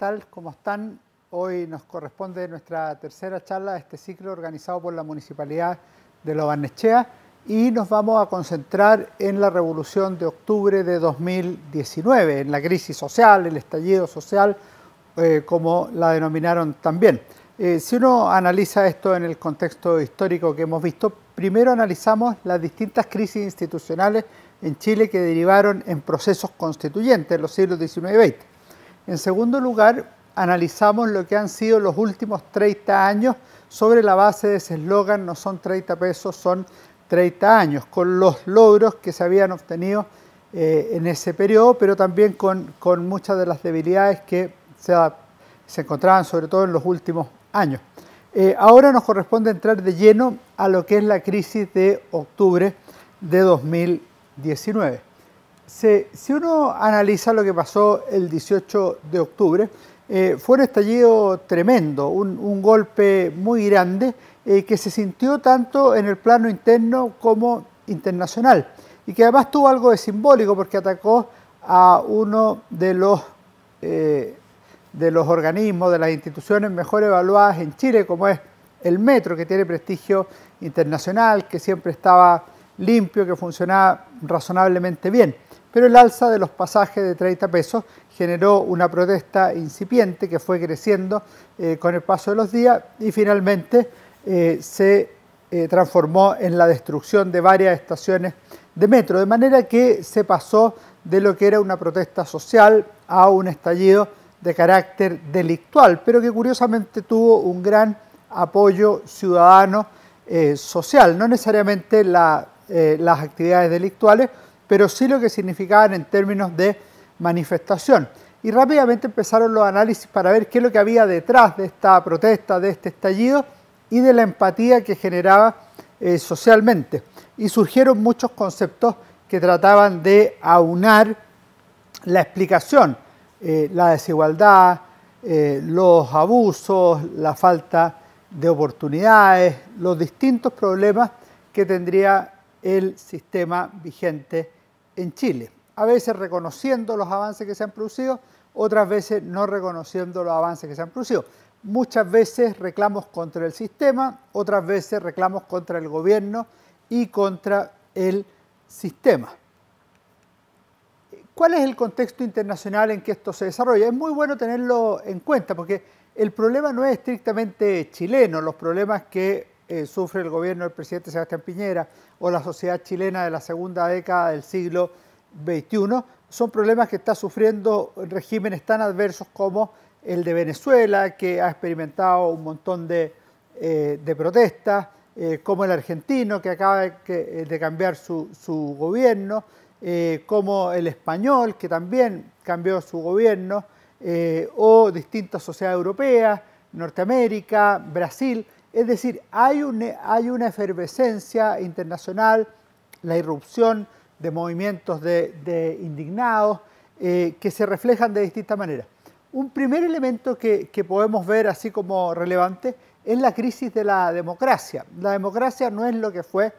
tal? están? Hoy nos corresponde nuestra tercera charla de este ciclo organizado por la Municipalidad de lo Barnechea y nos vamos a concentrar en la revolución de octubre de 2019, en la crisis social, el estallido social, eh, como la denominaron también. Eh, si uno analiza esto en el contexto histórico que hemos visto, primero analizamos las distintas crisis institucionales en Chile que derivaron en procesos constituyentes en los siglos XIX y XX. En segundo lugar, analizamos lo que han sido los últimos 30 años sobre la base de ese eslogan, no son 30 pesos, son 30 años, con los logros que se habían obtenido eh, en ese periodo, pero también con, muchas de las debilidades que se, encontraban sobre todo en los últimos años. Eh, ahora nos corresponde entrar de lleno a lo que es la crisis de octubre de 2019. Si, uno analiza lo que pasó el 18 de octubre, eh, fue un estallido tremendo, un, golpe muy grande eh, que se sintió tanto en el plano interno como internacional y que además tuvo algo de simbólico porque atacó a uno de los, eh, de los organismos, de las instituciones mejor evaluadas en Chile, como es el metro, que tiene prestigio internacional, que siempre estaba limpio, que funcionaba razonablemente bien pero el alza de los pasajes de 30 pesos generó una protesta incipiente que fue creciendo eh, con el paso de los días y finalmente eh, se eh, transformó en la destrucción de varias estaciones de metro, de manera que se pasó de lo que era una protesta social a un estallido de carácter delictual, pero que curiosamente tuvo un gran apoyo ciudadano social, no necesariamente las actividades delictuales, pero sí lo que significaban en términos de manifestación. Y rápidamente empezaron los análisis para ver qué es lo que había detrás de esta protesta, de este estallido y de la empatía que generaba eh, socialmente. Y surgieron muchos conceptos que trataban de aunar la explicación, eh, la desigualdad, eh, los abusos, la falta de oportunidades, los distintos problemas que tendría el sistema vigente en Chile, a veces reconociendo los avances que se han producido, otras veces no reconociendo los avances que se han producido. Muchas veces reclamos contra el sistema, otras veces reclamos contra el gobierno y contra el sistema. ¿Cuál es el contexto internacional en que esto se desarrolla? Es muy bueno tenerlo en cuenta porque el problema no es estrictamente chileno, los problemas que eh, sufre el gobierno del presidente Sebastián Piñera o la sociedad chilena de la segunda década del siglo XXI, son problemas que está sufriendo regímenes tan adversos como el de Venezuela, que ha experimentado un montón de, eh, protestas, eh, como el argentino, que acaba de, cambiar su, gobierno, como el español, que también cambió su gobierno, o distintas sociedades europeas, Norteamérica, Brasil. Es decir, hay, una efervescencia internacional, la irrupción de movimientos de, indignados eh, que se reflejan de distintas maneras. Un primer elemento que, podemos ver así como relevante es la crisis de la democracia. La democracia no es lo que fue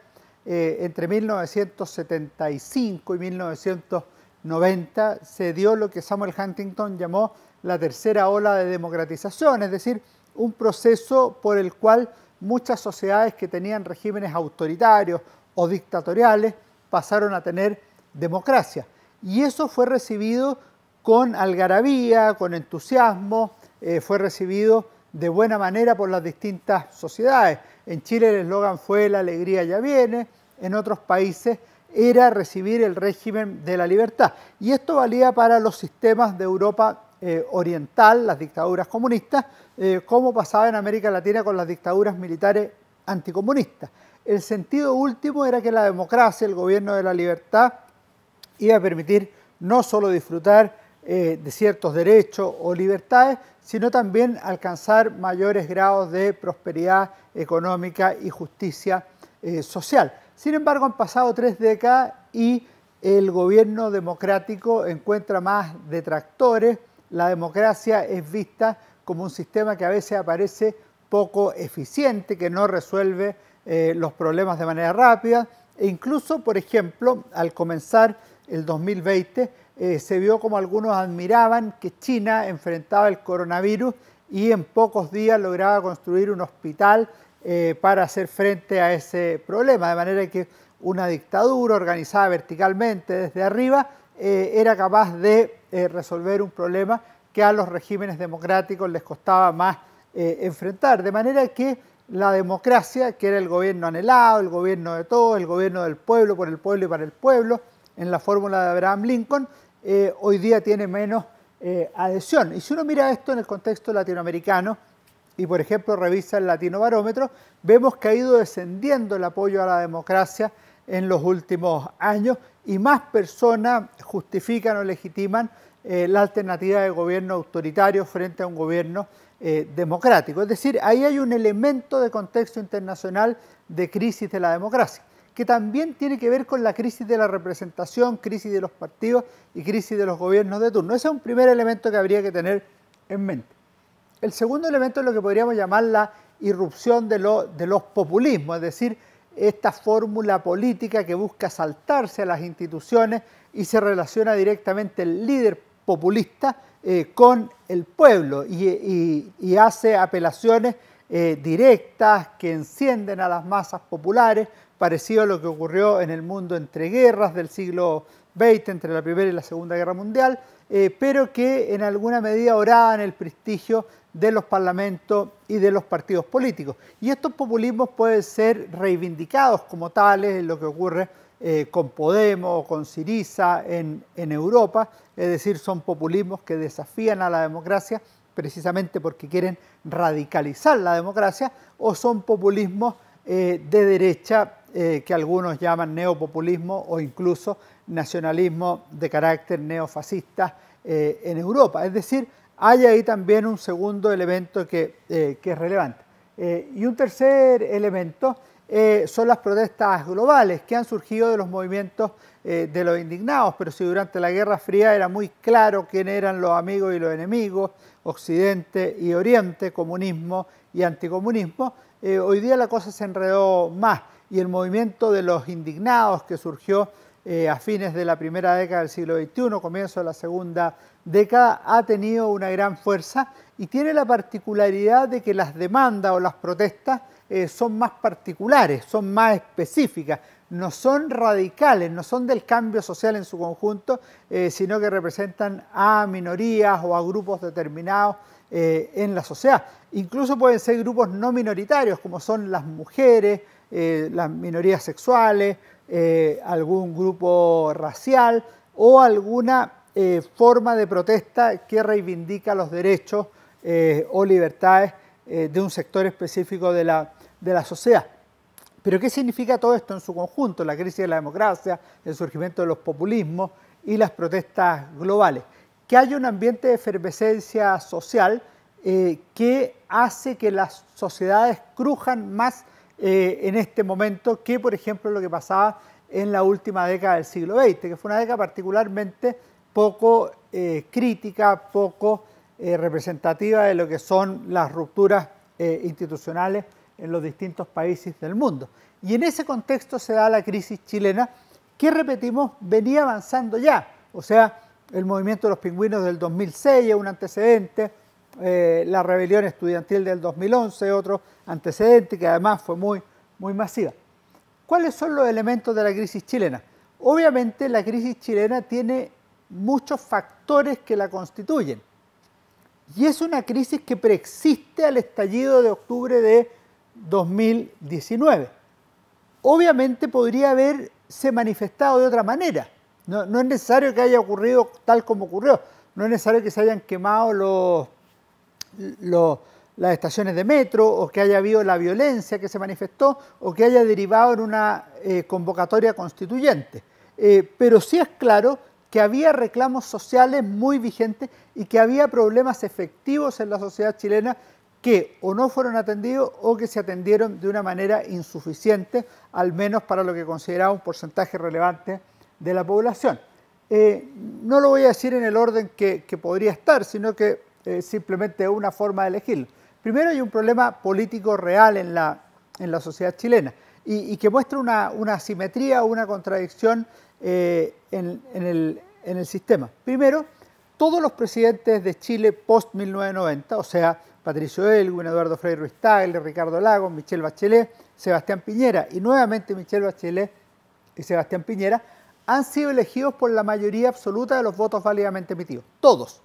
eh, entre 1975 y 1990, se dio lo que Samuel Huntington llamó la tercera ola de democratización, es decir, un proceso por el cual muchas sociedades que tenían regímenes autoritarios o dictatoriales pasaron a tener democracia. Y eso fue recibido con algarabía, con entusiasmo, eh, fue recibido de buena manera por las distintas sociedades. En Chile el eslogan fue la alegría ya viene, en otros países era recibir el régimen de la libertad. Y esto valía para los sistemas de Europa eh, oriental, las dictaduras comunistas, eh, como pasaba en América Latina con las dictaduras militares anticomunistas. El sentido último era que la democracia, el gobierno de la libertad, iba a permitir no solo disfrutar eh, de ciertos derechos o libertades, sino también alcanzar mayores grados de prosperidad económica y justicia social. Sin embargo, han pasado tres décadas y el gobierno democrático encuentra más detractores, la democracia es vista como un sistema que a veces aparece poco eficiente, que no resuelve eh, los problemas de manera rápida. E incluso, por ejemplo, al comenzar el 2020, eh, se vio como algunos admiraban que China enfrentaba el coronavirus y en pocos días lograba construir un hospital eh, para hacer frente a ese problema. De manera que una dictadura organizada verticalmente desde arriba era capaz de eh, resolver un problema que a los regímenes democráticos les costaba más eh, enfrentar. De manera que la democracia, que era el gobierno anhelado, el gobierno de todos, el gobierno del pueblo, por el pueblo y para el pueblo, en la fórmula de Abraham Lincoln, eh, hoy día tiene menos adhesión. Y si uno mira esto en el contexto latinoamericano, y por ejemplo revisa el Latino Barómetro, vemos que ha ido descendiendo el apoyo a la democracia en los últimos años y más personas justifican o legitiman eh, la alternativa de gobierno autoritario frente a un gobierno eh, democrático. Es decir, ahí hay un elemento de contexto internacional de crisis de la democracia, que también tiene que ver con la crisis de la representación, crisis de los partidos y crisis de los gobiernos de turno. Ese es un primer elemento que habría que tener en mente. El segundo elemento es lo que podríamos llamar la irrupción de, de los populismos, es decir, esta fórmula política que busca saltarse a las instituciones y se relaciona directamente el líder populista eh, con el pueblo y, hace apelaciones eh, directas que encienden a las masas populares, parecido a lo que ocurrió en el mundo entre guerras del siglo XX, entre la Primera y la Segunda Guerra Mundial, eh, pero que en alguna medida oraban el prestigio de los parlamentos y de los partidos políticos. Y estos populismos pueden ser reivindicados como tales en lo que ocurre eh, con Podemos, o con Siriza en, Europa, es decir, son populismos que desafían a la democracia precisamente porque quieren radicalizar la democracia, o son populismos eh, de derecha que algunos llaman neopopulismo o incluso nacionalismo de carácter neofascista eh, en Europa. Es decir, hay ahí también un segundo elemento que, eh, es relevante. Eh, y un tercer elemento son las protestas globales que han surgido de los movimientos de los indignados, pero si durante la Guerra Fría era muy claro quién eran los amigos y los enemigos, Occidente y Oriente, comunismo y anticomunismo, hoy día la cosa se enredó más y el movimiento de los indignados que surgió eh, a fines de la primera década del siglo XXI, comienzo de la segunda década, ha tenido una gran fuerza y tiene la particularidad de que las demandas o las protestas eh, son más particulares, son más específicas, no son radicales, no son del cambio social en su conjunto, eh, sino que representan a minorías o a grupos determinados en la sociedad. Incluso pueden ser grupos no minoritarios, como son las mujeres, las minorías sexuales, eh, algún grupo racial o alguna eh, forma de protesta que reivindica los derechos eh, o libertades de un sector específico de la, sociedad. Pero ¿qué significa todo esto en su conjunto? La crisis de la democracia, el surgimiento de los populismos y las protestas globales. Que haya un ambiente de efervescencia social que hace que las sociedades crujan más eh, en este momento que, por ejemplo, lo que pasaba en la última década del siglo XX, que fue una década particularmente poco eh, crítica, poco eh, representativa de lo que son las rupturas institucionales en los distintos países del mundo. Y en ese contexto se da la crisis chilena, que repetimos, venía avanzando ya. O sea, el movimiento de los pingüinos del 2006 es un antecedente, eh, la rebelión estudiantil del 2011, otro antecedente que además fue muy, muy masiva. ¿Cuáles son los elementos de la crisis chilena? Obviamente la crisis chilena tiene muchos factores que la constituyen. Y es una crisis que preexiste al estallido de octubre de 2019. Obviamente podría haberse manifestado de otra manera. No, no es necesario que haya ocurrido tal como ocurrió. No es necesario que se hayan quemado los las estaciones de metro o que haya habido la violencia que se manifestó o que haya derivado en una eh, convocatoria constituyente. Eh, pero sí es claro que había reclamos sociales muy vigentes y que había problemas efectivos en la sociedad chilena que o no fueron atendidos o que se atendieron de una manera insuficiente, al menos para lo que consideraba un porcentaje relevante de la población. Eh, no lo voy a decir en el orden que podría estar, sino que eh, simplemente una forma de elegir. Primero hay un problema político real en la, la sociedad chilena y, que muestra una, una o una contradicción eh, en, el, sistema. Primero, todos los presidentes de Chile post 1990, o sea, Patricio Elwin, Eduardo Frei Ruiz Tagle, Ricardo Lagos, Michelle Bachelet, Sebastián Piñera y nuevamente Michelle Bachelet y Sebastián Piñera, han sido elegidos por la mayoría absoluta de los votos válidamente emitidos. Todos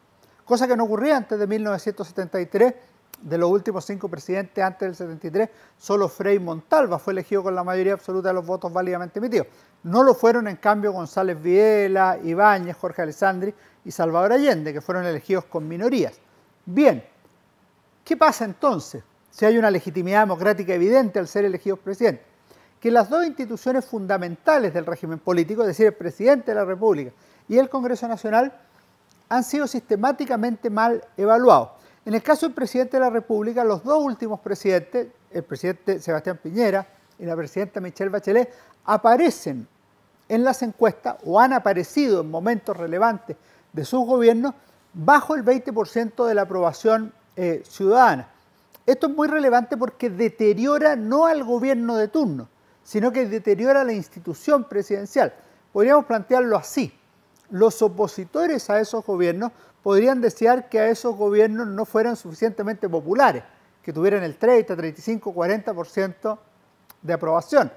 cosa que no ocurría antes de 1973. De los últimos cinco presidentes antes del 73, solo Frei Montalva fue elegido con la mayoría absoluta de los votos válidamente emitidos. No lo fueron, en cambio, González Viela, Ibáñez, Jorge Alessandri y Salvador Allende, que fueron elegidos con minorías. Bien, ¿qué pasa entonces si hay una legitimidad democrática evidente al ser elegidos presidentes? Que las dos instituciones fundamentales del régimen político, es decir, el presidente de la República y el Congreso Nacional, han sido sistemáticamente mal evaluados. En el caso del presidente de la República, los dos últimos presidentes, el presidente Sebastián Piñera y la presidenta Michelle Bachelet, aparecen en las encuestas o han aparecido en momentos relevantes de sus gobiernos bajo el 20% de la aprobación eh, ciudadana. Esto es muy relevante porque deteriora no al gobierno de turno, sino que deteriora la institución presidencial. Podríamos plantearlo así los opositores a esos gobiernos podrían desear que a esos gobiernos no fueran suficientemente populares, que tuvieran el 30, 35, 40% de aprobación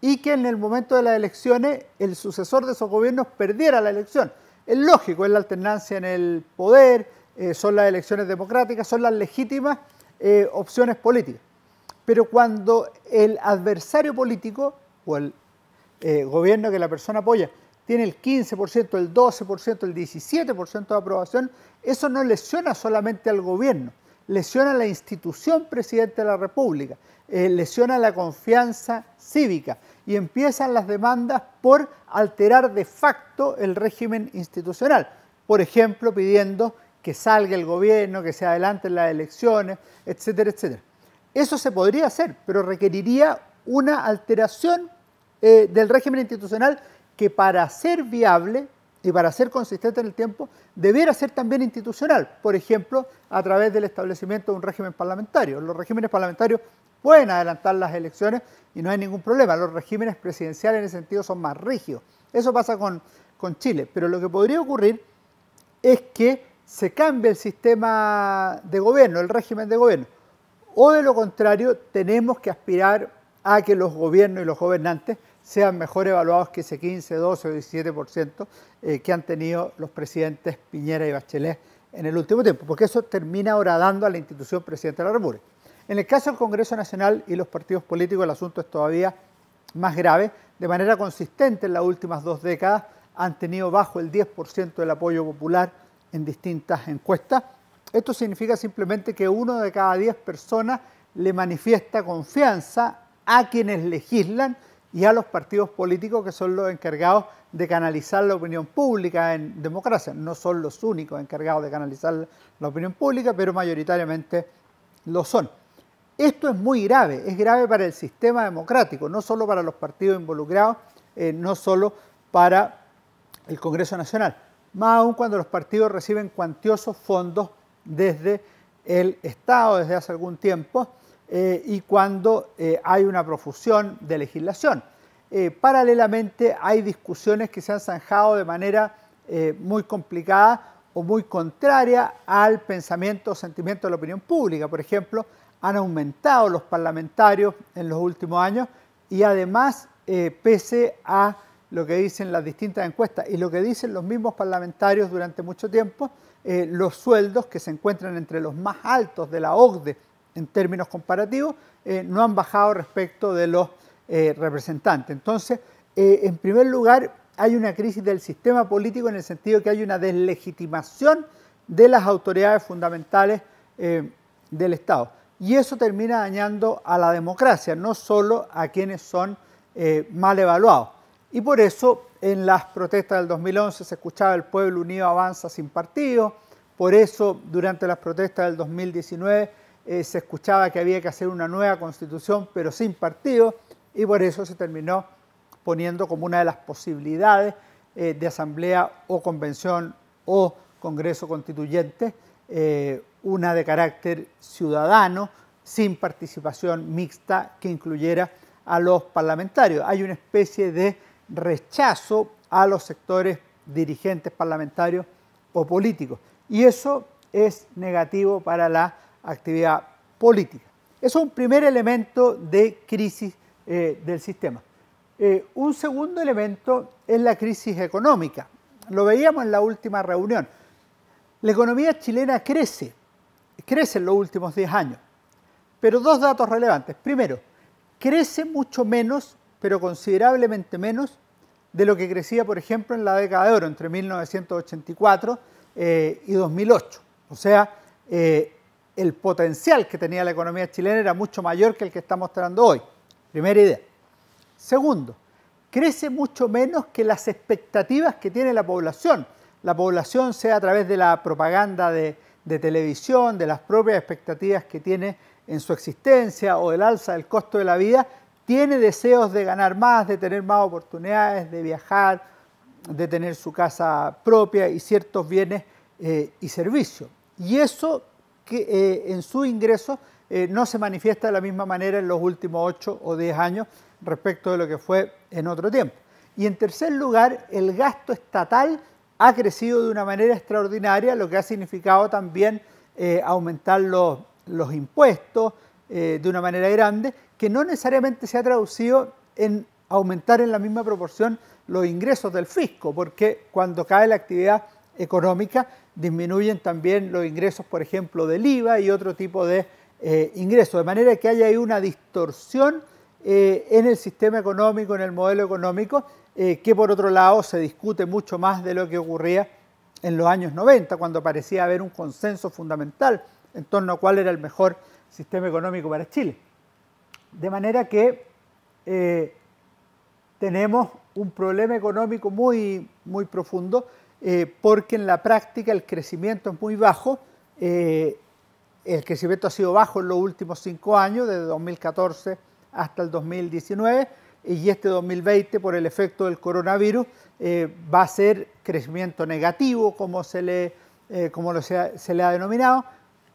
y que en el momento de las elecciones el sucesor de esos gobiernos perdiera la elección. Es lógico, es la alternancia en el poder, eh, son las elecciones democráticas, son las legítimas eh, opciones políticas. Pero cuando el adversario político o el eh, gobierno que la persona apoya tiene el 15%, el 12%, el 17% de aprobación, eso no lesiona solamente al gobierno, lesiona a la institución presidente de la República, eh, lesiona la confianza cívica y empiezan las demandas por alterar de facto el régimen institucional. Por ejemplo, pidiendo que salga el gobierno, que se adelanten las elecciones, etcétera, etcétera. Eso se podría hacer, pero requeriría una alteración eh, del régimen institucional que para ser viable y para ser consistente en el tiempo debiera ser también institucional, por ejemplo, a través del establecimiento de un régimen parlamentario. Los regímenes parlamentarios pueden adelantar las elecciones y no hay ningún problema. Los regímenes presidenciales en ese sentido son más rígidos. Eso pasa con, con Chile. Pero lo que podría ocurrir es que se cambie el sistema de gobierno, el régimen de gobierno. O de lo contrario, tenemos que aspirar a que los gobiernos y los gobernantes sean mejor evaluados que ese 15, 12 o 17% eh, que han tenido los presidentes Piñera y Bachelet en el último tiempo, porque eso termina ahora dando a la institución presidenta de la República. En el caso del Congreso Nacional y los partidos políticos, el asunto es todavía más grave. De manera consistente en las últimas dos décadas han tenido bajo el 10% del apoyo popular en distintas encuestas. Esto significa simplemente que uno de cada diez personas le manifiesta confianza a quienes legislan y a los partidos políticos que son los encargados de canalizar la opinión pública en democracia. No son los únicos encargados de canalizar la opinión pública, pero mayoritariamente lo son. Esto es muy grave, es grave para el sistema democrático, no solo para los partidos involucrados, eh, no solo para el Congreso Nacional, más aún cuando los partidos reciben cuantiosos fondos desde el Estado desde hace algún tiempo eh, y cuando eh, hay una profusión de legislación. Eh, paralelamente hay discusiones que se han zanjado de manera muy complicada o muy contraria al pensamiento o sentimiento de la opinión pública. Por ejemplo, han aumentado los parlamentarios en los últimos años y además, pese a lo que dicen las distintas encuestas y lo que dicen los mismos parlamentarios durante mucho tiempo, los sueldos que se encuentran entre los más altos de la OCDE en términos comparativos, eh, no han bajado respecto de los eh, representantes. Entonces, eh, en primer lugar, hay una crisis del sistema político en el sentido que hay una deslegitimación de las autoridades fundamentales del Estado. Y eso termina dañando a la democracia, no solo a quienes son mal evaluados. Y por eso en las protestas del 2011 se escuchaba el pueblo unido avanza sin partido, por eso durante las protestas del 2019 eh, se escuchaba que había que hacer una nueva constitución, pero sin partido, y por eso se terminó poniendo como una de las posibilidades eh, de asamblea o convención o congreso constituyente, eh, una de carácter ciudadano, sin participación mixta que incluyera a los parlamentarios. Hay una especie de rechazo a los sectores dirigentes parlamentarios o políticos. Y eso es negativo para la actividad política. Eso es un primer elemento de crisis eh, del sistema. Eh, un segundo elemento es la crisis económica. Lo veíamos en la última reunión. La economía chilena crece, crece en los últimos 10 años. Pero dos datos relevantes. Primero, crece mucho menos, pero considerablemente menos, de lo que crecía, por ejemplo, en la década de oro, entre 1984 y 2008. Eh, o sea, el potencial que tenía la economía chilena era mucho mayor que el que está mostrando hoy. Primera idea. Segundo, crece mucho menos que las expectativas que tiene la población. La población sea a través de la propaganda de, televisión, de las propias expectativas que tiene en su existencia o del alza del costo de la vida, tiene deseos de ganar más, de tener más oportunidades, de viajar, de tener su casa propia y ciertos bienes eh, y servicios. Y eso que eh, en su ingreso eh, no se manifiesta de la misma manera en los últimos 8 o 10 años respecto de lo que fue en otro tiempo. Y en tercer lugar, el gasto estatal ha crecido de una manera extraordinaria, lo que ha significado también eh, aumentar los, los impuestos de una manera grande, que no necesariamente se ha traducido en aumentar en la misma proporción los ingresos del fisco, porque cuando cae la actividad económica, disminuyen también los ingresos, por ejemplo, del IVA y otro tipo de eh, ingresos. De manera que hay ahí una distorsión eh, en el sistema económico, en el modelo económico, eh, que por otro lado se discute mucho más de lo que ocurría en los años 90, cuando parecía haber un consenso fundamental en torno a cuál era el mejor sistema económico para Chile. De manera que tenemos un problema económico muy, muy profundo eh, porque en la práctica el crecimiento es muy bajo. Eh, el crecimiento ha sido bajo en los últimos cinco años, desde 2014 hasta el 2019, y este 2020, por el efecto del coronavirus, eh, va a ser crecimiento negativo, como se le ha denominado,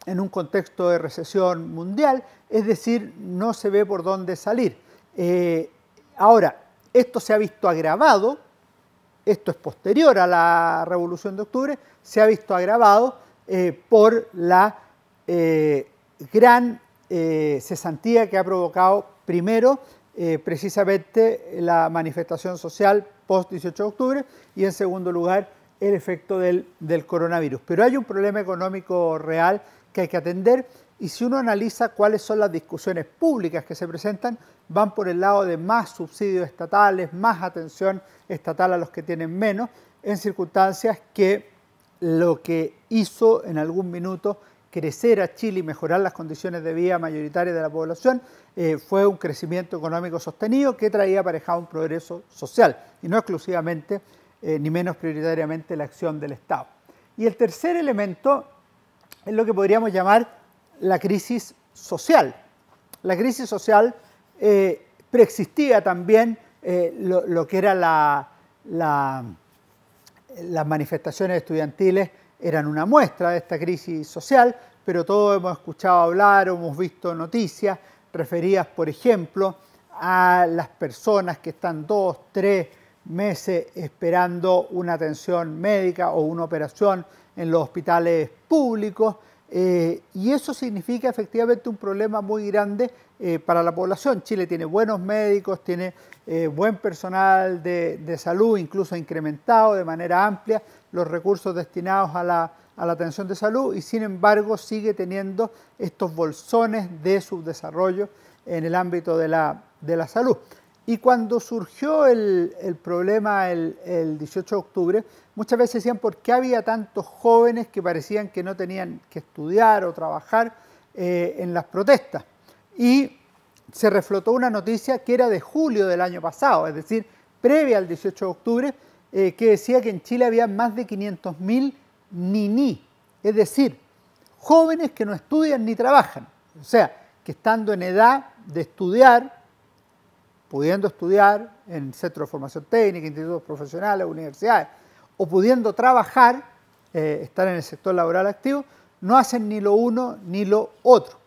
en un contexto de recesión mundial, es decir, no se ve por dónde salir. ahora, esto se ha visto agravado esto es posterior a la Revolución de Octubre, se ha visto agravado eh, por la eh, gran eh, cesantía que ha provocado primero precisamente la manifestación social post 18 de octubre y en segundo lugar el efecto del coronavirus. Pero hay un problema económico real que hay que atender y si uno analiza cuáles son las discusiones públicas que se presentan, van por el lado de más subsidios estatales, más atención estatal a los que tienen menos, en circunstancias que lo que hizo en algún minuto crecer a Chile y mejorar las condiciones de vida mayoritaria de la población eh, fue un crecimiento económico sostenido que traía aparejado un progreso social y no exclusivamente eh, ni menos prioritariamente la acción del Estado. Y el tercer elemento es lo que podríamos llamar la crisis social. La crisis social eh, preexistía también eh, lo, que eran las manifestaciones estudiantiles eran una muestra de esta crisis social, pero todos hemos escuchado hablar hemos visto noticias referidas, por ejemplo, a las personas que están dos, tres meses esperando una atención médica o una operación en los hospitales públicos eh, y eso significa efectivamente un problema muy grande eh, para la población. Chile tiene buenos médicos, tiene eh, buen personal de, salud, incluso ha incrementado de manera amplia los recursos destinados a la, atención de salud y sin embargo sigue teniendo estos bolsones de subdesarrollo en el ámbito de la salud. Y cuando surgió el, problema el, 18 de octubre, muchas veces decían por qué había tantos jóvenes que parecían que no tenían que estudiar o trabajar eh, en las protestas. Y se reflotó una noticia que era de julio del año pasado, es decir, previa al 18 de octubre, eh, que decía que en Chile había más de 500.000 niní, es decir, jóvenes que no estudian ni trabajan, o sea, que estando en edad de estudiar, pudiendo estudiar en centros de formación técnica, institutos profesionales, universidades, o pudiendo trabajar, eh, estar en el sector laboral activo, no hacen ni lo uno ni lo otro.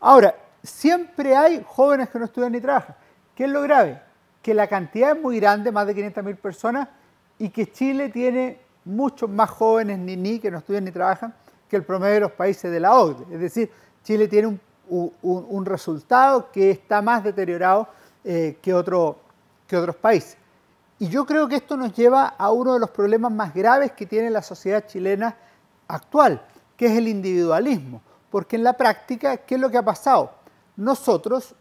Ahora, siempre hay jóvenes que no estudian ni trabajan. ¿Qué es lo grave? Que la cantidad es muy grande, más de 500.000 personas, y que Chile tiene muchos más jóvenes ni ni que no estudian ni trabajan que el promedio de los países de la OCDE. Es decir, Chile tiene un resultado que está más deteriorado eh, que, otro, otros países. Y yo creo que esto nos lleva a uno de los problemas más graves que tiene la sociedad chilena actual, que es el individualismo. Porque en la práctica, ¿qué es lo que ha pasado? Nosotros,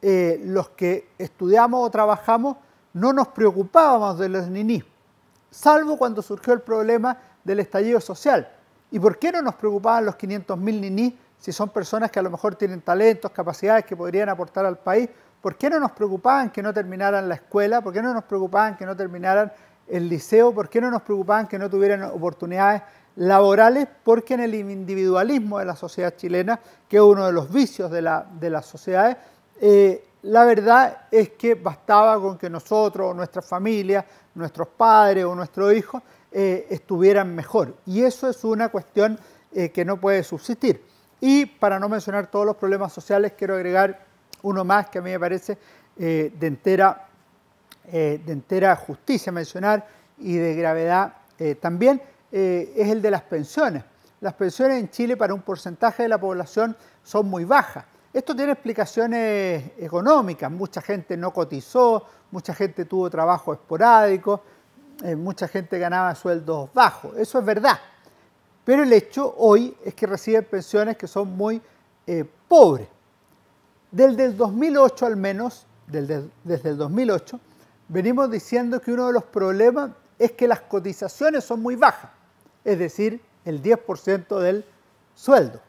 eh, los que estudiamos o trabajamos, no nos preocupábamos de los ninis, salvo cuando surgió el problema del estallido social. ¿Y por qué no nos preocupaban los 500.000 ninis si son personas que a lo mejor tienen talentos, capacidades que podrían aportar al país, ¿Por qué no nos preocupaban que no terminaran la escuela? ¿Por qué no nos preocupaban que no terminaran el liceo? ¿Por qué no nos preocupaban que no tuvieran oportunidades laborales? Porque en el individualismo de la sociedad chilena, que es uno de los vicios de, las sociedades, eh, la verdad es que bastaba con que nosotros, nuestra familia, nuestros padres o nuestros hijos eh, estuvieran mejor. Y eso es una cuestión eh, que no puede subsistir. Y para no mencionar todos los problemas sociales, quiero agregar uno más que a mí me parece eh, de, entera, eh, de entera justicia mencionar y de gravedad eh, también, es el de las pensiones. Las pensiones en Chile para un porcentaje de la población son muy bajas. Esto tiene explicaciones económicas. Mucha gente no cotizó, mucha gente tuvo trabajo esporádico, mucha gente ganaba sueldos bajos. Eso es verdad. Pero el hecho hoy es que reciben pensiones que son muy pobres. Desde el 2008 al menos, desde el 2008, venimos diciendo que uno de los problemas es que las cotizaciones son muy bajas, es decir, el 10% del sueldo.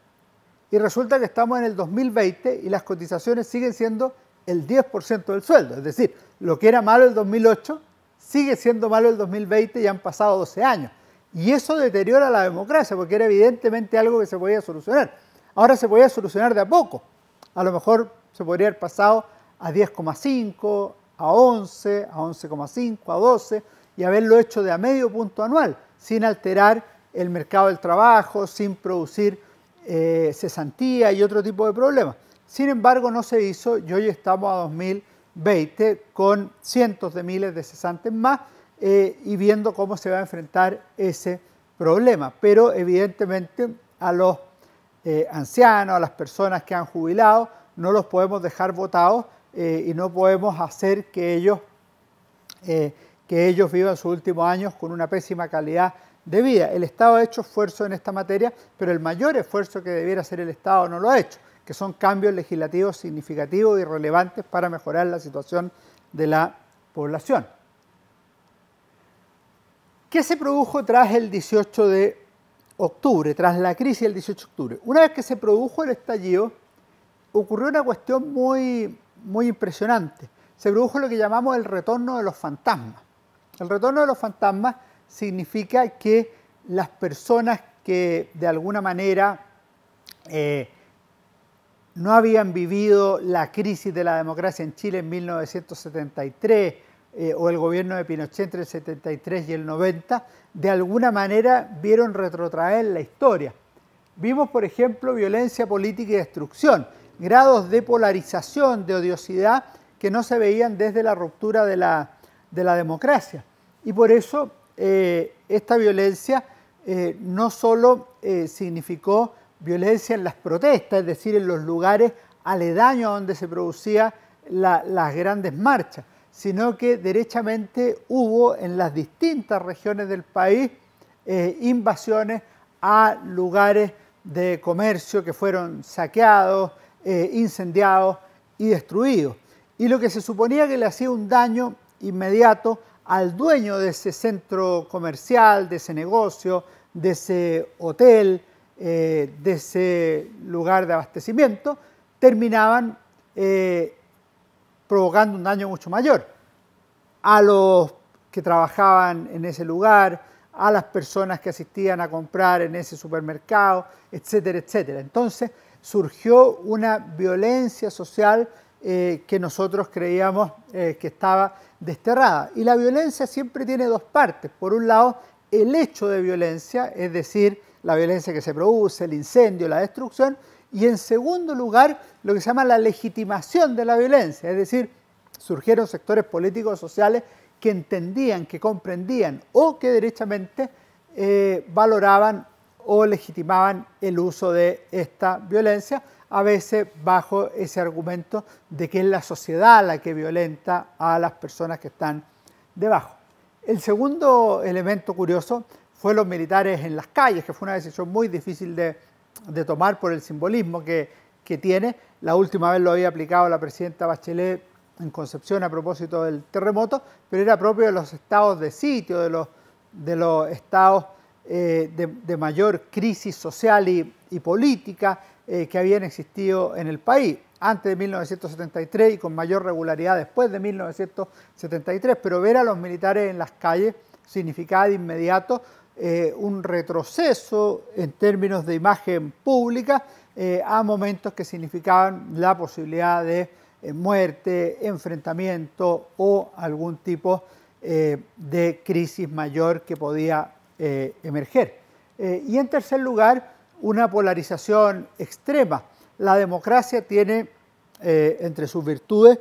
Y resulta que estamos en el 2020 y las cotizaciones siguen siendo el 10% del sueldo, es decir, lo que era malo el 2008 sigue siendo malo el 2020 y han pasado 12 años. Y eso deteriora la democracia porque era evidentemente algo que se podía solucionar. Ahora se podía solucionar de a poco a lo mejor se podría haber pasado a 10,5, a 11, a 11,5, a 12 y haberlo hecho de a medio punto anual, sin alterar el mercado del trabajo, sin producir eh, cesantía y otro tipo de problemas. Sin embargo, no se hizo y hoy estamos a 2020 con cientos de miles de cesantes más eh, y viendo cómo se va a enfrentar ese problema. Pero evidentemente a los eh, ancianos, a las personas que han jubilado, no los podemos dejar votados eh, y no podemos hacer que ellos, eh, que ellos vivan sus últimos años con una pésima calidad de vida. El Estado ha hecho esfuerzo en esta materia, pero el mayor esfuerzo que debiera hacer el Estado no lo ha hecho, que son cambios legislativos significativos y relevantes para mejorar la situación de la población. ¿Qué se produjo tras el 18 de octubre, tras la crisis del 18 de octubre, una vez que se produjo el estallido, ocurrió una cuestión muy, muy impresionante. Se produjo lo que llamamos el retorno de los fantasmas. El retorno de los fantasmas significa que las personas que de alguna manera eh, no habían vivido la crisis de la democracia en Chile en 1973, eh, o el gobierno de Pinochet entre el 73 y el 90, de alguna manera vieron retrotraer la historia. Vimos, por ejemplo, violencia política y destrucción, grados de polarización, de odiosidad, que no se veían desde la ruptura de la, democracia. Y por eso eh, esta violencia eh, no solo significó violencia en las protestas, es decir, en los lugares aledaños donde se producían las grandes marchas, sino que derechamente hubo en las distintas regiones del país eh, invasiones a lugares de comercio que fueron saqueados, eh, incendiados y destruidos. Y lo que se suponía que le hacía un daño inmediato al dueño de ese centro comercial, de ese negocio, de ese hotel, eh, de ese lugar de abastecimiento, terminaban provocando un daño mucho mayor a los que trabajaban en ese lugar, a las personas que asistían a comprar en ese supermercado, etcétera, etcétera. Entonces surgió una violencia social eh, que nosotros creíamos eh, que estaba desterrada. Y la violencia siempre tiene dos partes. Por un lado, el hecho de violencia, es decir, la violencia que se produce, el incendio, la destrucción, y en segundo lugar, lo que se llama la legitimación de la violencia, es decir, surgieron sectores políticos, sociales que entendían, que comprendían o que derechamente eh, valoraban o legitimaban el uso de esta violencia, a veces bajo ese argumento de que es la sociedad la que violenta a las personas que están debajo. El segundo elemento curioso fue los militares en las calles, que fue una decisión muy difícil de de tomar por el simbolismo que, que tiene. La última vez lo había aplicado la presidenta Bachelet en Concepción a propósito del terremoto, pero era propio de los estados de sitio, de los, de los estados eh, de, mayor crisis social y, política eh, que habían existido en el país, antes de 1973 y con mayor regularidad después de 1973, pero ver a los militares en las calles significaba de inmediato eh, un retroceso en términos de imagen pública eh, a momentos que significaban la posibilidad de eh, muerte, enfrentamiento o algún tipo de crisis mayor que podía emerger. y en tercer lugar, una polarización extrema. La democracia tiene entre sus virtudes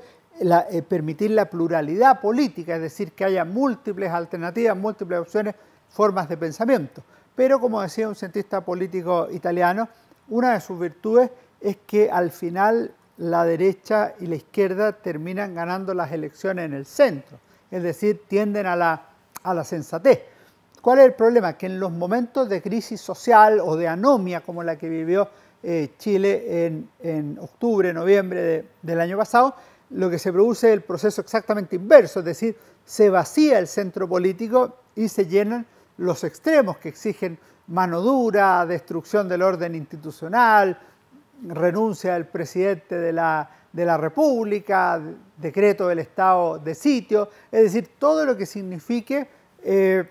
permitir la pluralidad política, es decir, que haya múltiples alternativas, múltiples opciones formas de pensamiento. Pero como decía un cientista político italiano, una de sus virtudes es que al final la derecha y la izquierda terminan ganando las elecciones en el centro, es decir, tienden a la, a la sensatez. ¿Cuál es el problema? Que en los momentos de crisis social o de anomia como la que vivió eh, Chile en, octubre, noviembre del año pasado, lo que se produce es el proceso exactamente inverso, es decir, se vacía el centro político y se llenan los extremos que exigen mano dura, destrucción del orden institucional, renuncia del presidente de la, República, decreto del estado de sitio, es decir, todo lo que signifique eh,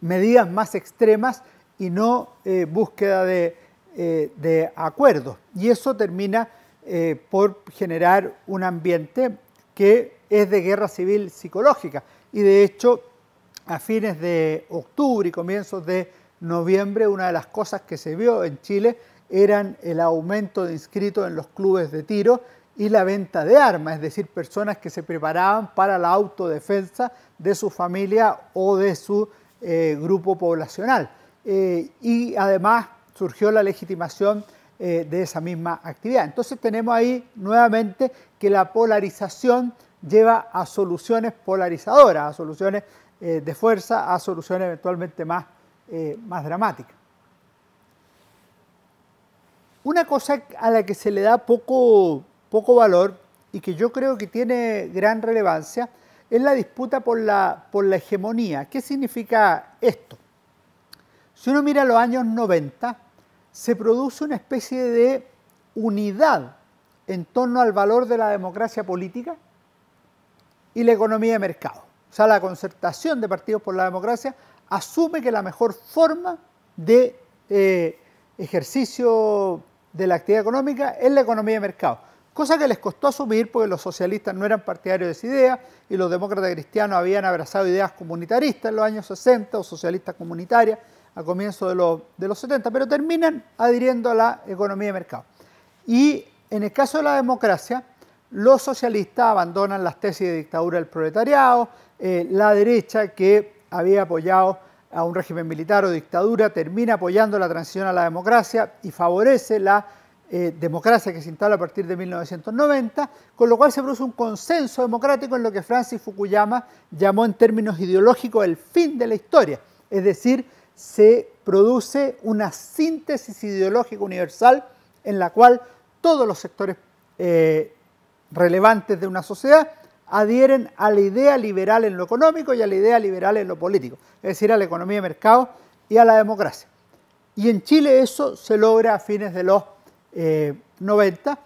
medidas más extremas y no eh, búsqueda de, eh, de, acuerdos. Y eso termina por generar un ambiente que es de guerra civil psicológica. Y de hecho a fines de octubre y comienzos de noviembre, una de las cosas que se vio en Chile eran el aumento de inscritos en los clubes de tiro y la venta de armas, es decir, personas que se preparaban para la autodefensa de su familia o de su eh, grupo poblacional. Eh, y además surgió la legitimación eh, de esa misma actividad. Entonces tenemos ahí nuevamente que la polarización lleva a soluciones polarizadoras, a soluciones eh, de fuerza a soluciones eventualmente más, eh, más dramáticas. Una cosa a la que se le da poco, poco valor y que yo creo que tiene gran relevancia es la disputa por la, por la hegemonía. ¿Qué significa esto? Si uno mira los años 90, se produce una especie de unidad en torno al valor de la democracia política y la economía de mercado sea, la concertación de partidos por la democracia asume que la mejor forma de eh, ejercicio de la actividad económica es la economía de mercado, cosa que les costó asumir porque los socialistas no eran partidarios de esa idea y los demócratas cristianos habían abrazado ideas comunitaristas en los años 60 o socialistas comunitarias a comienzos de los 70, pero terminan adhiriendo a la economía de mercado. Y en el caso de la democracia, los socialistas abandonan las tesis de dictadura del proletariado, eh, la derecha que había apoyado a un régimen militar o dictadura termina apoyando la transición a la democracia y favorece la eh, democracia que se instala a partir de 1990, con lo cual se produce un consenso democrático en lo que Francis Fukuyama llamó en términos ideológicos el fin de la historia, es decir, se produce una síntesis ideológica universal en la cual todos los sectores eh, relevantes de una sociedad adhieren a la idea liberal en lo económico y a la idea liberal en lo político, es decir, a la economía de mercado y a la democracia. Y en Chile eso se logra a fines de los 90 eh,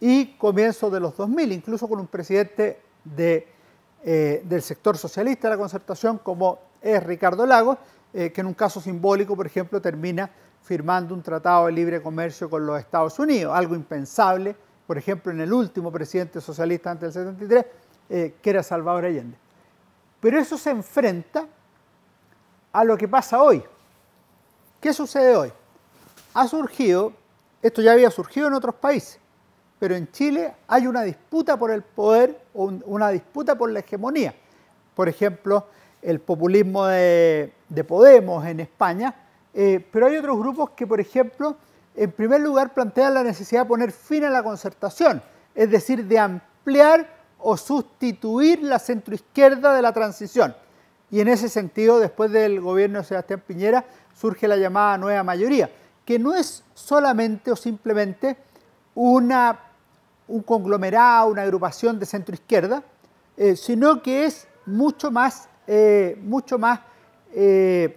y comienzos de los 2000, incluso con un presidente eh, del sector socialista de la concertación como es Ricardo Lagos, eh, que en un caso simbólico, por ejemplo, termina firmando un tratado de libre comercio con los Estados Unidos, algo impensable por ejemplo, en el último presidente socialista antes del 73, eh, que era Salvador Allende. Pero eso se enfrenta a lo que pasa hoy. ¿Qué sucede hoy? Ha surgido, esto ya había surgido en otros países, pero en Chile hay una disputa por el poder, una disputa por la hegemonía. Por ejemplo, el populismo de, Podemos en España, eh, pero hay otros grupos que, por ejemplo, en primer lugar plantea la necesidad de poner fin a la concertación, es decir, de ampliar o sustituir la centroizquierda de la transición. Y en ese sentido, después del gobierno de Sebastián Piñera, surge la llamada nueva mayoría, que no es solamente o simplemente una, un conglomerado, una agrupación de centroizquierda, eh, sino que es mucho más, eh, mucho más eh,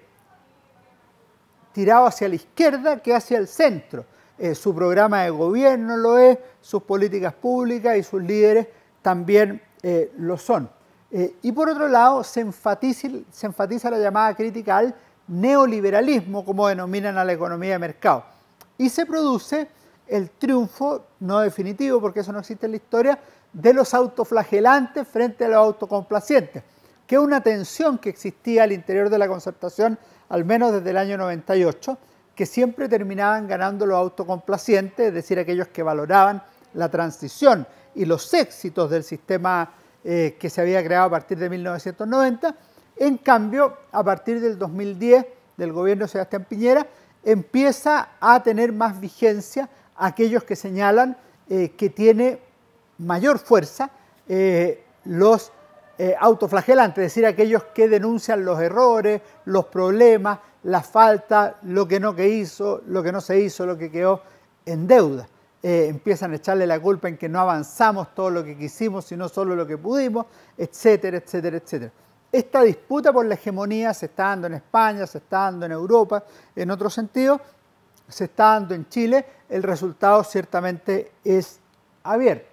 tirado hacia la izquierda que hacia el centro. Eh, su programa de gobierno lo es, sus políticas públicas y sus líderes también eh, lo son. Eh, y por otro lado, se enfatiza, se enfatiza la llamada crítica al neoliberalismo, como denominan a la economía de mercado. Y se produce el triunfo, no definitivo, porque eso no existe en la historia, de los autoflagelantes frente a los autocomplacientes, que es una tensión que existía al interior de la concertación al menos desde el año 98, que siempre terminaban ganando los autocomplacientes, es decir, aquellos que valoraban la transición y los éxitos del sistema eh, que se había creado a partir de 1990. En cambio, a partir del 2010 del gobierno de Sebastián Piñera, empieza a tener más vigencia aquellos que señalan eh, que tiene mayor fuerza eh, los eh, autoflagelante, es decir, aquellos que denuncian los errores, los problemas, la falta, lo que no que hizo, lo que no se hizo, lo que quedó en deuda. Eh, empiezan a echarle la culpa en que no avanzamos todo lo que quisimos, sino solo lo que pudimos, etcétera, etcétera, etcétera. Esta disputa por la hegemonía se está dando en España, se está dando en Europa, en otro sentido, se está dando en Chile, el resultado ciertamente es abierto.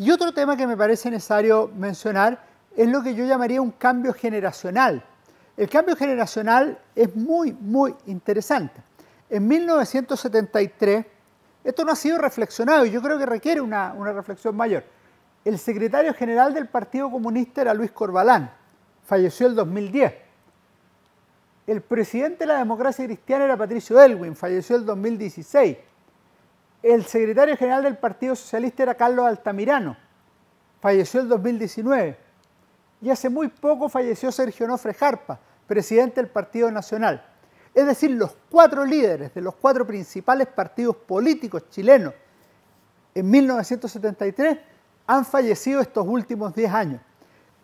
Y otro tema que me parece necesario mencionar es lo que yo llamaría un cambio generacional. El cambio generacional es muy, muy interesante. En 1973, esto no ha sido reflexionado y yo creo que requiere una, reflexión mayor. El secretario general del Partido Comunista era Luis Corbalán, falleció el 2010. El presidente de la democracia cristiana era Patricio Elwin, falleció el 2016 el secretario general del Partido Socialista era Carlos Altamirano, falleció en 2019. Y hace muy poco falleció Sergio Nofre Jarpa, presidente del Partido Nacional. Es decir, los cuatro líderes de los cuatro principales partidos políticos chilenos en 1973 han fallecido estos últimos 10 años.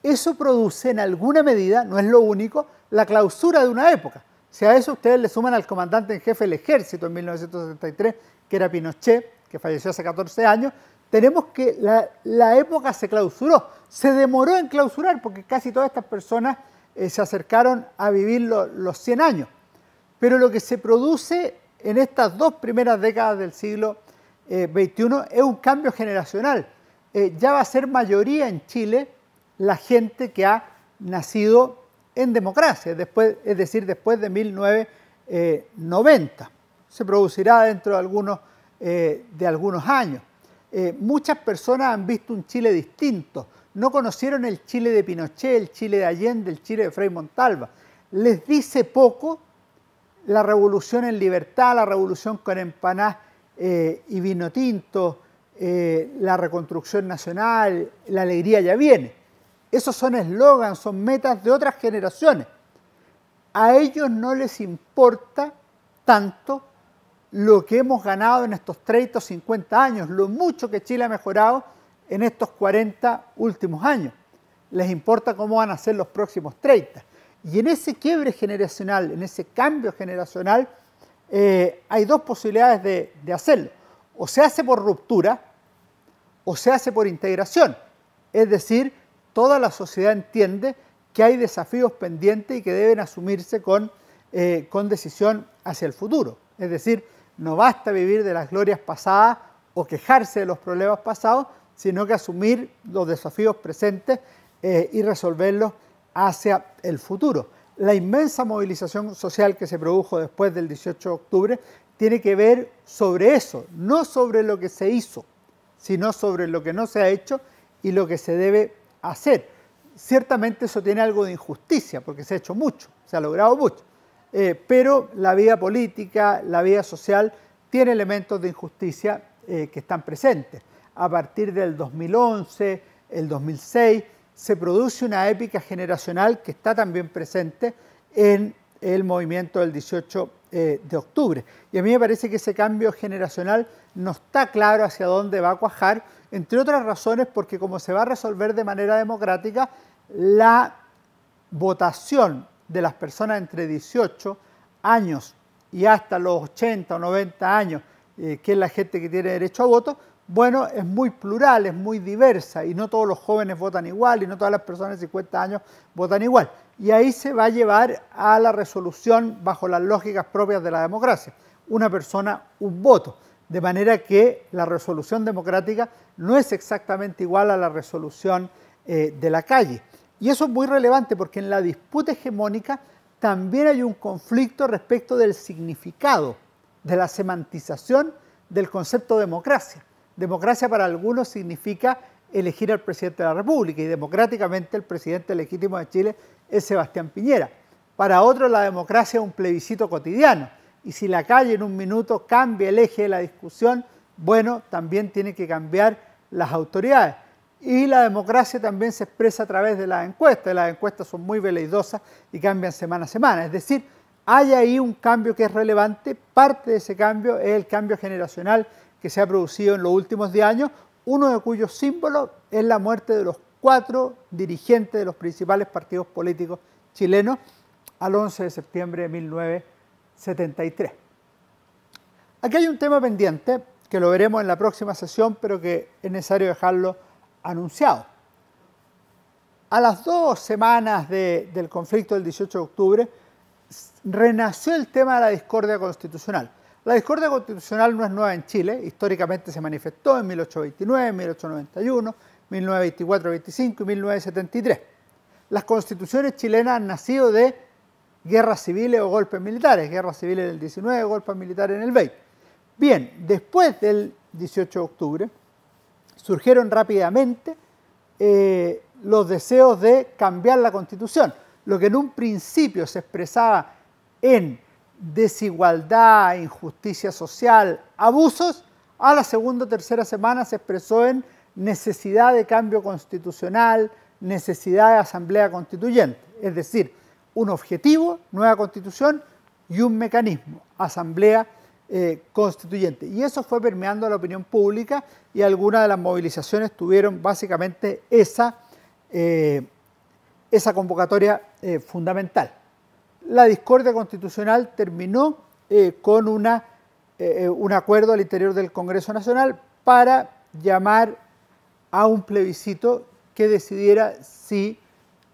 Eso produce en alguna medida, no es lo único, la clausura de una época. Si a eso ustedes le suman al comandante en jefe del ejército en 1973, que era Pinochet, que falleció hace 14 años, tenemos que la, época se clausuró, se demoró en clausurar porque casi todas estas personas eh, se acercaron a vivir los 100 años. Pero lo que se produce en estas dos primeras décadas del siglo XXI eh, es un cambio generacional. Eh, ya va a ser mayoría en Chile la gente que ha nacido en democracia, después, es decir, después de 1990 se producirá dentro de algunos, eh, de algunos años. Eh, muchas personas han visto un Chile distinto, no conocieron el Chile de Pinochet, el Chile de Allende, el Chile de Frei Montalva. Les dice poco la revolución en libertad, la revolución con Empaná eh, y vino tinto, la reconstrucción nacional, la alegría ya viene. Esos son eslogans, son metas de otras generaciones. A ellos no les importa tanto lo que hemos ganado en estos 30 o 50 años, lo mucho que Chile ha mejorado en estos 40 últimos años. Les importa cómo van a ser los próximos 30. Y en ese quiebre generacional, en ese cambio generacional, eh, hay dos posibilidades de, hacerlo. O se hace por ruptura o se hace por integración. Es decir, toda la sociedad entiende que hay desafíos pendientes y que deben asumirse con, eh, con decisión hacia el futuro. Es decir, no basta vivir de las glorias pasadas o quejarse de los problemas pasados, sino que asumir los desafíos presentes eh, y resolverlos hacia el futuro. La inmensa movilización social que se produjo después del 18 de octubre tiene que ver sobre eso, no sobre lo que se hizo, sino sobre lo que no se ha hecho y lo que se debe hacer. Ciertamente eso tiene algo de injusticia, porque se ha hecho mucho, se ha logrado mucho, eh, pero la vida política, la vida social, tiene elementos de injusticia eh, que están presentes. A partir del 2011, el 2006, se produce una épica generacional que está también presente en el movimiento del 18 eh, de octubre. Y a mí me parece que ese cambio generacional no está claro hacia dónde va a cuajar, entre otras razones porque como se va a resolver de manera democrática, la votación de las personas entre 18 años y hasta los 80 o 90 años, eh, que es la gente que tiene derecho a voto, bueno, es muy plural, es muy diversa y no todos los jóvenes votan igual y no todas las personas de 50 años votan igual. Y ahí se va a llevar a la resolución bajo las lógicas propias de la democracia. Una persona, un voto. De manera que la resolución democrática no es exactamente igual a la resolución eh, de la calle. Y eso es muy relevante porque en la disputa hegemónica también hay un conflicto respecto del significado, de la semantización del concepto democracia. Democracia para algunos significa elegir al presidente de la República y democráticamente el presidente legítimo de Chile es Sebastián Piñera. Para otros la democracia es un plebiscito cotidiano y si la calle en un minuto cambia el eje de la discusión, bueno, también tiene que cambiar las autoridades. Y la democracia también se expresa a través de las encuestas. Las encuestas son muy veleidosas y cambian semana a semana. Es decir, hay ahí un cambio que es relevante. Parte de ese cambio es el cambio generacional que se ha producido en los últimos 10 años, uno de cuyos símbolos es la muerte de los cuatro dirigentes de los principales partidos políticos chilenos al 11 de septiembre de 1973. Aquí hay un tema pendiente que lo veremos en la próxima sesión, pero que es necesario dejarlo anunciado. A las dos semanas del conflicto del 18 de octubre, renació el tema de la discordia constitucional. La discordia constitucional no es nueva en Chile, históricamente se manifestó en 1829, 1891, 1924, 25 y 1973. Las constituciones chilenas han nacido de guerras civiles o golpes militares, guerras civiles en el 19, golpes militares en el 20. Bien, después del 18 de octubre, surgieron rápidamente eh, los deseos de cambiar la constitución. Lo que en un principio se expresaba en desigualdad, injusticia social, abusos, a la segunda o tercera semana se expresó en necesidad de cambio constitucional, necesidad de asamblea constituyente, es decir, un objetivo, nueva constitución y un mecanismo, asamblea eh, constituyente. Y eso fue permeando a la opinión pública y algunas de las movilizaciones tuvieron básicamente esa, eh, esa convocatoria eh, fundamental. La discordia constitucional terminó con una, un acuerdo al interior del Congreso Nacional para llamar a un plebiscito que decidiera si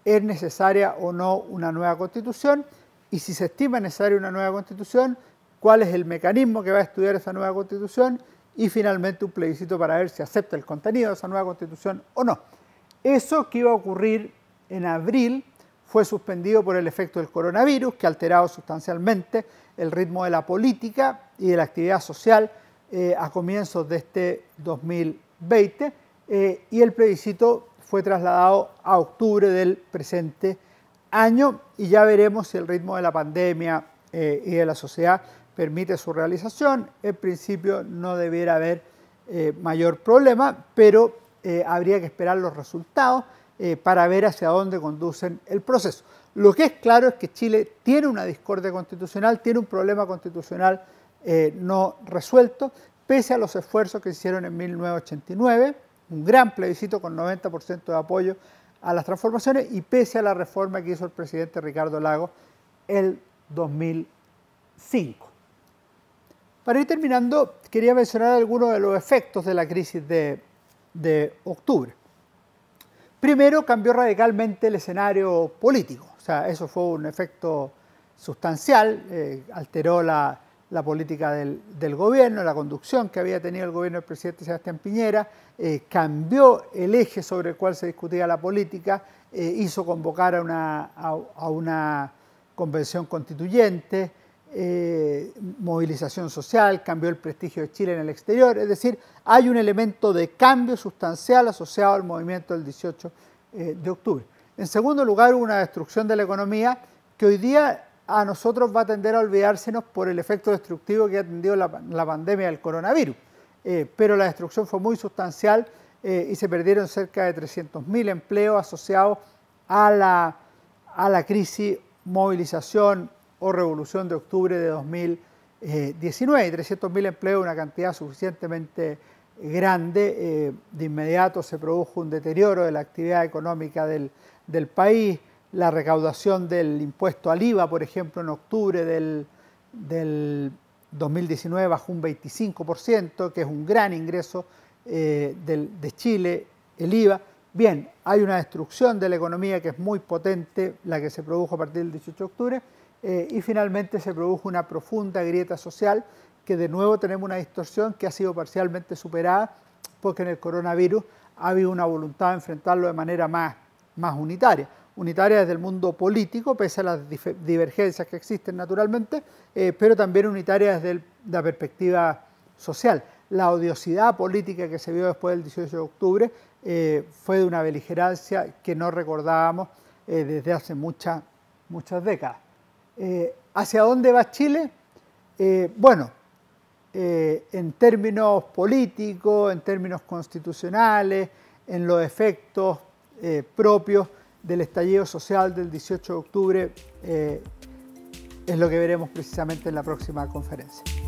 es necesaria o no una nueva constitución y si se estima necesaria una nueva constitución, cuál es el mecanismo que va a estudiar esa nueva constitución y finalmente un plebiscito para ver si acepta el contenido de esa nueva constitución o no. Eso que iba a ocurrir en abril fue suspendido por el efecto del coronavirus, que ha alterado sustancialmente el ritmo de la política y de la actividad social eh, a comienzos de este 2020, eh, y el plebiscito fue trasladado a octubre del presente año, y ya veremos si el ritmo de la pandemia eh, y de la sociedad permite su realización, en principio no debiera haber eh, mayor problema, pero eh, habría que esperar los resultados eh, para ver hacia dónde conducen el proceso. Lo que es claro es que Chile tiene una discordia constitucional, tiene un problema constitucional no resuelto, pese a los esfuerzos que hicieron en 1989, un gran plebiscito con 90% de apoyo a las transformaciones y pese a la reforma que hizo el presidente Ricardo Lago el 2005. Para ir terminando, quería mencionar algunos de los efectos de la crisis de, octubre. Primero, cambió radicalmente el escenario político. O sea, eso fue un efecto sustancial, eh, alteró la, política del, gobierno, la conducción que había tenido el gobierno del presidente Sebastián Piñera, eh, cambió el eje sobre el cual se discutía la política, eh, hizo convocar a una convención constituyente, eh, movilización social, cambió el prestigio de Chile en el exterior, es decir, hay un elemento de cambio sustancial asociado al movimiento del 18 eh, de octubre. En segundo lugar, hubo una destrucción de la economía que hoy día a nosotros va a tender a olvidársenos por el efecto destructivo que ha tenido la, pandemia del coronavirus, eh, pero la destrucción fue muy sustancial y se perdieron cerca de 300.000 empleos asociados a la, a la crisis, movilización, o revolución de octubre de 2019. 300.000 empleos, una cantidad suficientemente grande. Eh, de inmediato se produjo un deterioro de la actividad económica del, país. La recaudación del impuesto al IVA, por ejemplo, en octubre del, 2019 bajó un 25%, que es un gran ingreso eh, de Chile, el IVA. Bien, hay una destrucción de la economía que es muy potente, la que se produjo a partir del 18 de octubre, eh, y finalmente se produjo una profunda grieta social que de nuevo tenemos una distorsión que ha sido parcialmente superada porque en el coronavirus ha habido una voluntad de enfrentarlo de manera más, unitaria. Unitaria desde el mundo político, pese a las divergencias que existen naturalmente, eh, pero también unitaria desde la perspectiva social. La odiosidad política que se vio después del 18 de octubre eh, fue de una beligerancia que no recordábamos desde hace muchas décadas. Eh, ¿Hacia dónde va Chile? Eh, bueno, eh, en términos políticos, en términos constitucionales, en los efectos propios del estallido social del 18 de octubre, es lo que veremos precisamente en la próxima conferencia.